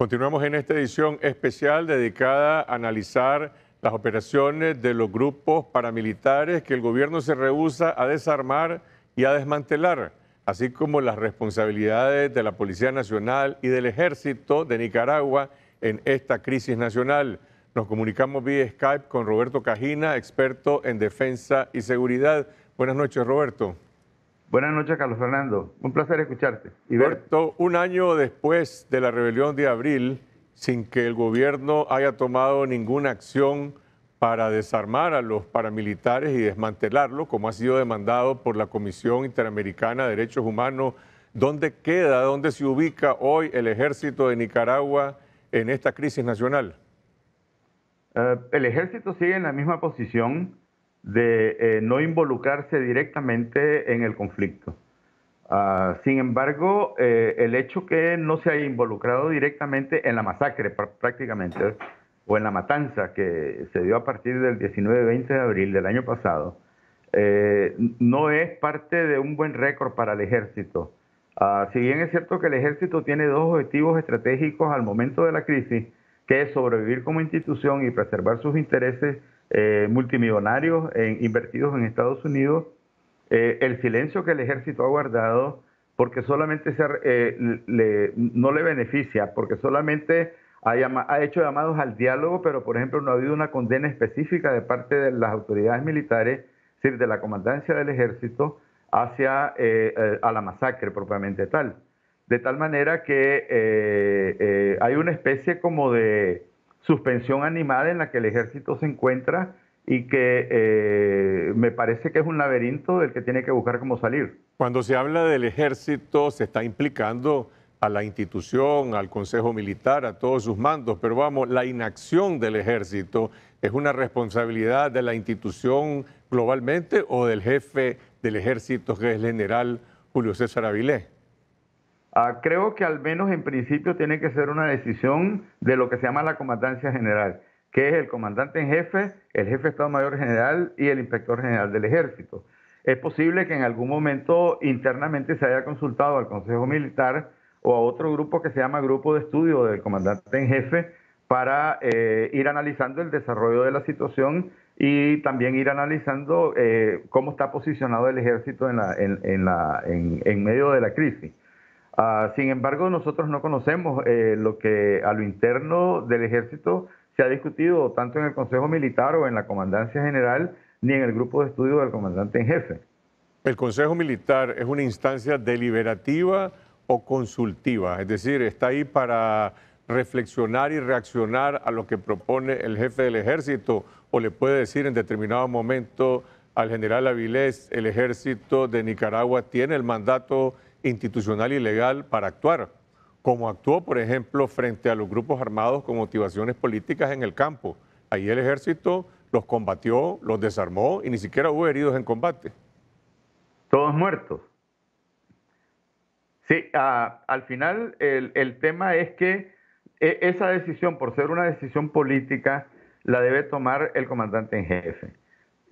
Continuamos en esta edición especial dedicada a analizar las operaciones de los grupos paramilitares que el gobierno se rehúsa a desarmar y a desmantelar, así como las responsabilidades de la Policía Nacional y del Ejército de Nicaragua en esta crisis nacional. Nos comunicamos vía Skype con Roberto Cajina, experto en defensa y seguridad. Buenas noches, Roberto. Buenas noches, Carlos Fernando. Un placer escucharte. un año después de la rebelión de abril, sin que el gobierno haya tomado ninguna acción para desarmar a los paramilitares y desmantelarlos, como ha sido demandado por la Comisión Interamericana de Derechos Humanos, ¿dónde queda, dónde se ubica hoy el ejército de Nicaragua en esta crisis nacional? Eh, el ejército sigue en la misma posición de eh, no involucrarse directamente en el conflicto. Ah, sin embargo, eh, el hecho que no se haya involucrado directamente en la masacre prácticamente, o en la matanza que se dio a partir del 19-20 de abril del año pasado, eh, no es parte de un buen récord para el ejército. Ah, si bien es cierto que el ejército tiene dos objetivos estratégicos al momento de la crisis, que es sobrevivir como institución y preservar sus intereses eh, multimillonarios invertidos en Estados Unidos, eh, el silencio que el ejército ha guardado, porque solamente eh, no le beneficia, porque solamente ha, hecho llamados al diálogo, pero por ejemplo no ha habido una condena específica de parte de las autoridades militares, es decir, de la comandancia del ejército, hacia a la masacre propiamente tal. De tal manera que hay una especie como de suspensión animal en la que el ejército se encuentra y que eh, me parece que es un laberinto del que tiene que buscar cómo salir. Cuando se habla del ejército, se está implicando a la institución, al Consejo Militar, a todos sus mandos, pero vamos, la inacción del ejército es una responsabilidad de la institución globalmente o del jefe del ejército, que es el general Julio César Avilés. Ah, creo que al menos en principio tiene que ser una decisión de lo que se llama la comandancia general, que es el comandante en jefe, el jefe de Estado Mayor General y el inspector general del ejército. Es posible que en algún momento internamente se haya consultado al Consejo Militar o a otro grupo que se llama Grupo de Estudio del Comandante en Jefe para eh, ir analizando el desarrollo de la situación y también ir analizando eh, cómo está posicionado el ejército en medio de la crisis. Ah, sin embargo, nosotros no conocemos eh, lo que a lo interno del ejército se ha discutido tanto en el Consejo Militar o en la Comandancia General, ni en el grupo de estudio del comandante en jefe. ¿El Consejo Militar es una instancia deliberativa o consultiva? Es decir, ¿está ahí para reflexionar y reaccionar a lo que propone el jefe del ejército o le puede decir en determinado momento al general Avilés, el ejército de Nicaragua tiene el mandato institucional y legal para actuar, como actuó, por ejemplo, frente a los grupos armados con motivaciones políticas en el campo. Ahí el ejército los combatió, los desarmó y ni siquiera hubo heridos en combate. Todos muertos. Sí, ah, al final el, tema es que e, esa decisión, por ser una decisión política, la debe tomar el comandante en jefe.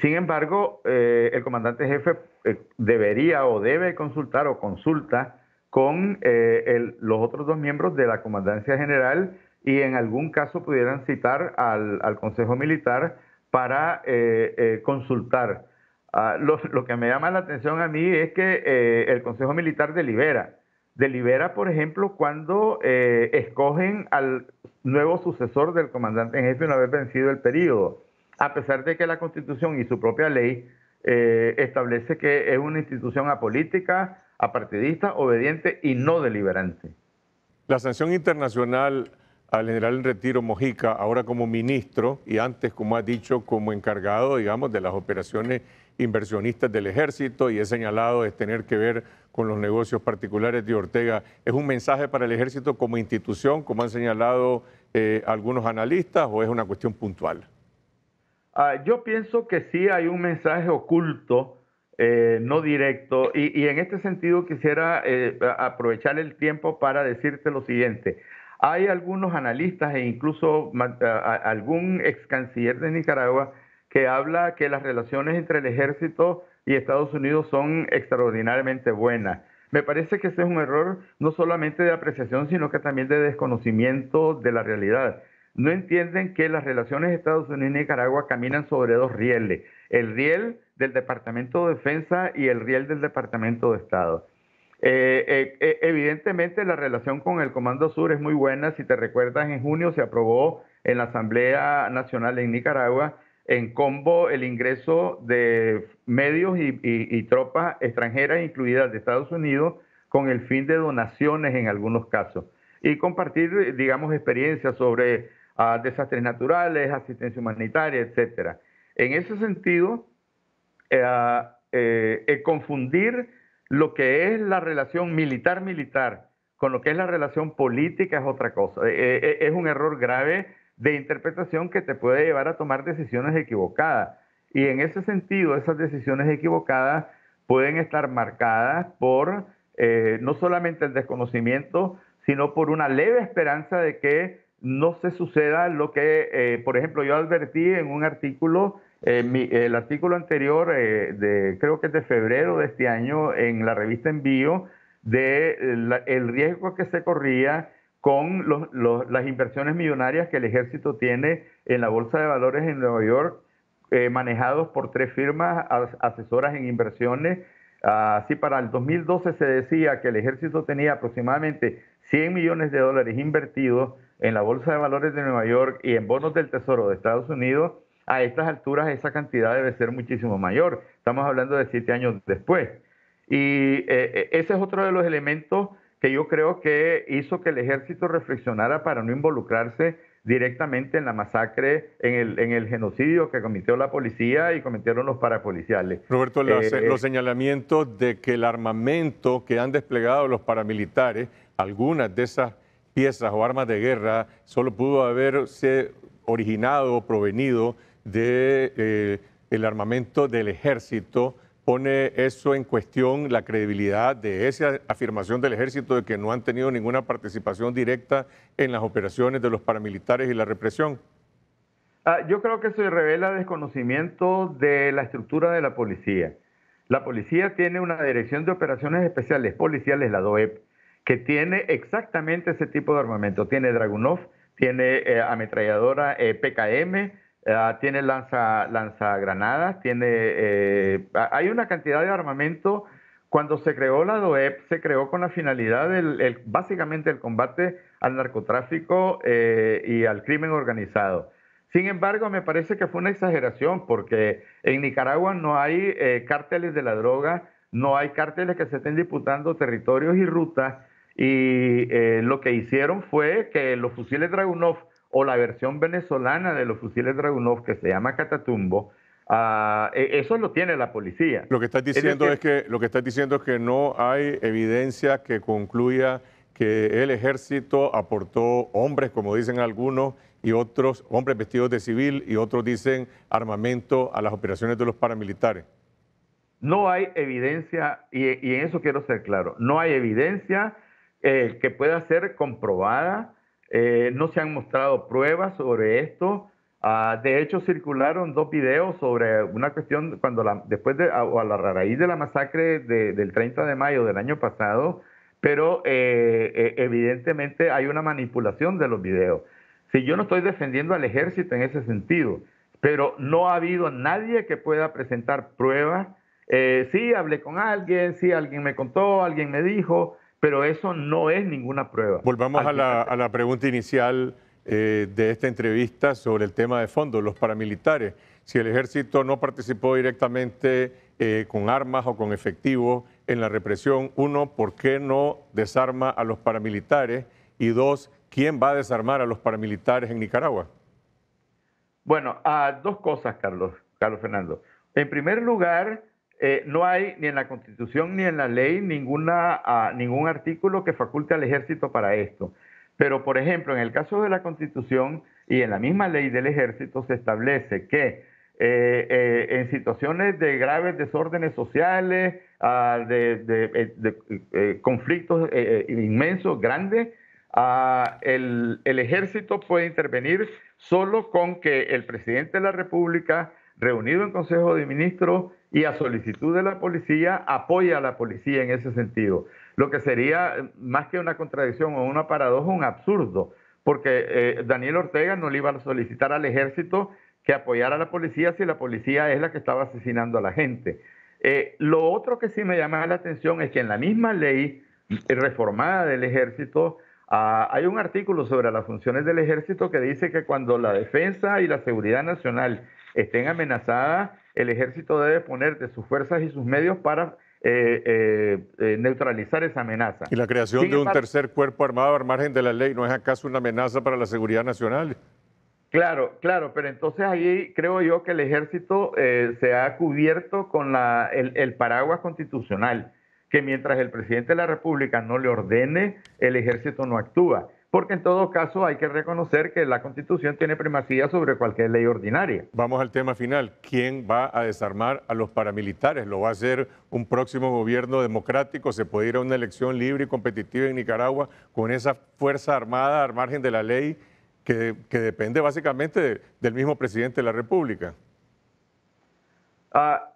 Sin embargo, eh, el comandante en jefe eh, debería o debe consultar o consulta con eh, los otros dos miembros de la Comandancia General y en algún caso pudieran citar al, Consejo Militar para eh, consultar. Ah, lo, lo, que me llama la atención a mí es que el Consejo Militar delibera. Delibera, por ejemplo, cuando escogen al nuevo sucesor del comandante en jefe una vez vencido el periodo. A pesar de que la Constitución y su propia ley eh, establece que es una institución apolítica, apartidista, obediente y no deliberante. La sanción internacional al general en retiro Mojica, ahora como ministro y antes, como ha dicho, como encargado, digamos, de las operaciones inversionistas del ejército y he señalado es tener que ver con los negocios particulares de Ortega. ¿Es un mensaje para el ejército como institución, como han señalado eh, algunos analistas, o es una cuestión puntual? Ah, yo pienso que sí hay un mensaje oculto, eh, no directo, y, en este sentido quisiera eh, aprovechar el tiempo para decirte lo siguiente. Hay algunos analistas e incluso algún ex canciller de Nicaragua que habla que las relaciones entre el ejército y Estados Unidos son extraordinariamente buenas. Me parece que ese es un error no solamente de apreciación, sino que también de desconocimiento de la realidad no entienden que las relaciones Estados Unidos y Nicaragua caminan sobre dos rieles, el riel del Departamento de Defensa y el riel del Departamento de Estado. Eh, eh, eh, evidentemente la relación con el Comando Sur es muy buena, si te recuerdas, en junio se aprobó en la Asamblea Nacional en Nicaragua en combo el ingreso de medios y, y tropas extranjeras, incluidas de Estados Unidos, con el fin de donaciones en algunos casos y compartir, digamos, experiencias sobre desastres naturales, asistencia humanitaria, etc. En ese sentido, eh, eh, eh, confundir lo que es la relación militar-militar con lo que es la relación política es otra cosa. es un error grave de interpretación que te puede llevar a tomar decisiones equivocadas. Y en ese sentido, esas decisiones equivocadas pueden estar marcadas por no solamente el desconocimiento, sino por una leve esperanza de que no se suceda lo que, eh, por ejemplo, yo advertí en un artículo, eh, el artículo anterior, eh, de, creo que es de febrero de este año, en la revista Envío, de el riesgo que se corría con las inversiones millonarias que el ejército tiene en la Bolsa de Valores en Nueva York, manejados por tres firmas asesoras en inversiones. Así para el 2012 se decía que el ejército tenía aproximadamente 100 millones de dólares invertidos en la Bolsa de Valores de Nueva York y en bonos del Tesoro de Estados Unidos, a estas alturas esa cantidad debe ser muchísimo mayor. Estamos hablando de siete años después. Y eh, eh, ese es otro de los elementos que yo creo que hizo que el ejército reflexionara para no involucrarse directamente en la masacre, en el, en el genocidio que cometió la policía y cometieron los parapoliciales. Roberto, eh, los señalamientos de que el armamento que han desplegado los paramilitares, algunas de esas piezas o armas de guerra solo pudo haberse originado o provenido de, eh, el armamento del ejército, pone eso en cuestión la credibilidad de esa afirmación del ejército de que no han tenido ninguna participación directa en las operaciones de los paramilitares y la represión? Ah, yo creo que se revela desconocimiento de la estructura de la policía. La policía tiene una dirección de operaciones especiales policiales, la DOEP, que tiene exactamente ese tipo de armamento. Tiene Dragunov, tiene eh, ametralladora eh, PKM, eh, tiene lanza, lanzagranadas, tiene... hay una cantidad de armamento. Cuando se creó la DOEP, se creó con la finalidad básicamente el combate al narcotráfico y al crimen organizado. Sin embargo, me parece que fue una exageración porque en Nicaragua no hay cárteles de la droga, no hay cárteles que se estén disputando territorios y rutas y eh, lo que hicieron fue que los fusiles Dragunov o la versión venezolana de los fusiles Dragunov que se llama Catatumbo, ah, e, eso lo tiene la policía. Lo que estás diciendo es, que lo que estás diciendo es que no hay evidencia que concluya que el ejército aportó hombres, como dicen algunos, y otros hombres vestidos de civil y otros dicen armamento a las operaciones de los paramilitares. No hay evidencia y en eso quiero ser claro. No hay evidencia eh, que pueda ser comprobada. Eh, no se han mostrado pruebas sobre esto. Ah, de hecho, circularon dos videos sobre una cuestión cuando la, después de, a, la raíz de la masacre del 30 de mayo del año pasado, pero eh, evidentemente hay una manipulación de los videos. Si yo no estoy defendiendo al ejército en ese sentido, pero no ha habido nadie que pueda presentar pruebas. si hablé con alguien, si alguien me contó, alguien me dijo, pero eso no es ninguna prueba. Volvamos a la, pregunta inicial eh, de esta entrevista sobre el tema de fondo, los paramilitares. Si el ejército no participó directamente eh, con armas o con efectivos en la represión, uno, ¿por qué no desarma a los paramilitares? Y dos, ¿quién va a desarmar a los paramilitares en Nicaragua? Bueno, a ah, dos cosas, Carlos, Carlos Fernando. En primer lugar, eh, no hay ni en la Constitución ni en la ley ah, ningún artículo que faculte al ejército para esto. Pero, por ejemplo, en el caso de la Constitución y en la misma ley del ejército se establece que eh, eh, en situaciones de graves desórdenes sociales, ah, de, conflictos inmensos, grandes, ah, el ejército puede intervenir solo con que el presidente de la República, reunido en Consejo de Ministros, y a solicitud de la policía apoya a la policía en ese sentido. Lo que sería eh, más que una contradicción o una paradoja, un absurdo, porque eh, Daniel Ortega no le iba a solicitar al ejército que apoyara a la policía si la policía es la que estaba asesinando a la gente. Eh, lo otro que sí me llama la atención es que en la misma ley reformada del ejército, ah, hay un artículo sobre las funciones del ejército que dice que cuando la defensa y la seguridad nacional estén amenazadas, el ejército debe poner de sus fuerzas y sus medios para eh, eh, eh, neutralizar esa amenaza. ¿Y la creación de un tercer cuerpo armado al margen de la ley no es acaso una amenaza para la seguridad nacional? Claro, claro, pero entonces ahí creo yo que el ejército se ha cubierto con el, el, paraguas constitucional, que mientras el presidente de la República no le ordene, el ejército no actúa porque en todo caso hay que reconocer que la Constitución tiene primacía sobre cualquier ley ordinaria. Vamos al tema final. ¿Quién va a desarmar a los paramilitares? ¿Lo va a hacer un próximo gobierno democrático? ¿Se puede ir a una elección libre y competitiva en Nicaragua con esa fuerza armada al margen de la ley que, depende básicamente del mismo presidente de la República? Ah,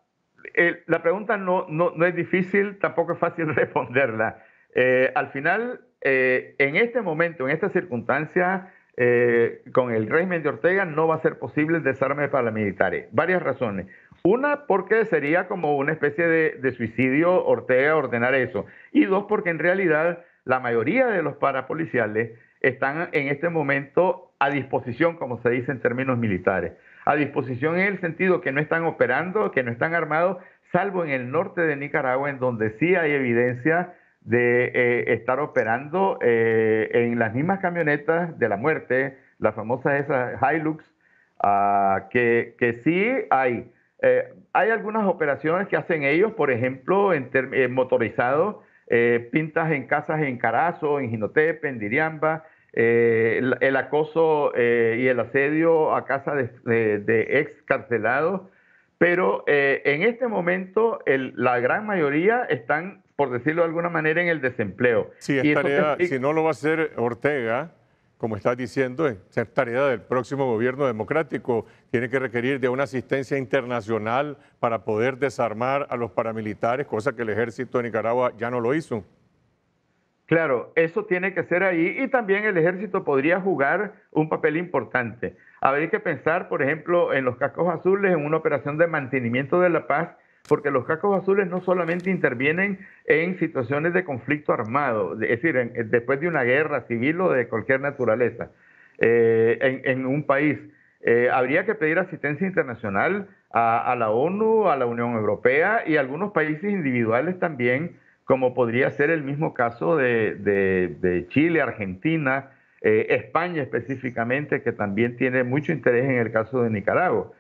la pregunta no, es difícil, tampoco es fácil responderla. Eh, al final, eh, en este momento, en esta circunstancia, eh, con el régimen de Ortega no va a ser posible el desarme de paramilitares. Varias razones. Una, porque sería como una especie de, de suicidio Ortega ordenar eso. Y dos, porque en realidad la mayoría de los parapoliciales están en este momento a disposición, como se dice en términos militares. A disposición en el sentido que no están operando, que no están armados, salvo en el norte de Nicaragua, en donde sí hay evidencia de eh, estar operando eh, en las mismas camionetas de la muerte, las famosas esas Hilux, ah, que, que, sí hay. Eh, hay algunas operaciones que hacen ellos, por ejemplo, en, motorizado, motorizados, pintas en casas en Carazo, en Jinotepe, en Diriamba, el, acoso y el asedio a casas de, de, excarcelados, pero en este momento la gran mayoría están por decirlo de alguna manera, en el desempleo. Sí, es tarea, si no lo va a hacer Ortega, como estás diciendo, es tarea del próximo gobierno democrático. Tiene que requerir de una asistencia internacional para poder desarmar a los paramilitares, cosa que el ejército de Nicaragua ya no lo hizo. Claro, eso tiene que ser ahí y también el ejército podría jugar un papel importante. Habría que pensar, por ejemplo, en los cascos azules, en una operación de mantenimiento de la paz porque los cascos azules no solamente intervienen en situaciones de conflicto armado, es decir, después de una guerra civil o de cualquier naturaleza eh, en, un país. Eh, habría que pedir asistencia internacional a, la ONU, a la Unión Europea y algunos países individuales también, como podría ser el mismo caso de, Chile, Argentina, eh, España específicamente, que también tiene mucho interés en el caso de Nicaragua,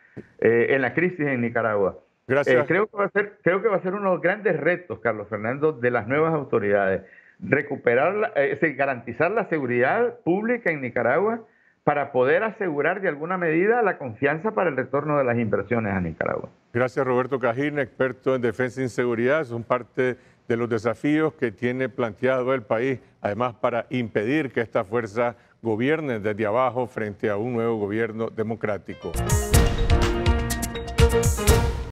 en la crisis en Nicaragua. Eh, creo, que va a ser, creo uno de los grandes retos, Carlos Fernando, de las nuevas autoridades. Recuperar, eh, garantizar la seguridad pública en Nicaragua para poder asegurar de alguna medida la confianza para el retorno de las inversiones a Nicaragua. Gracias Roberto Cajín, experto en defensa y inseguridad. Son parte de los desafíos que tiene planteado el país, además para impedir que esta fuerza gobierne desde abajo frente a un nuevo gobierno democrático.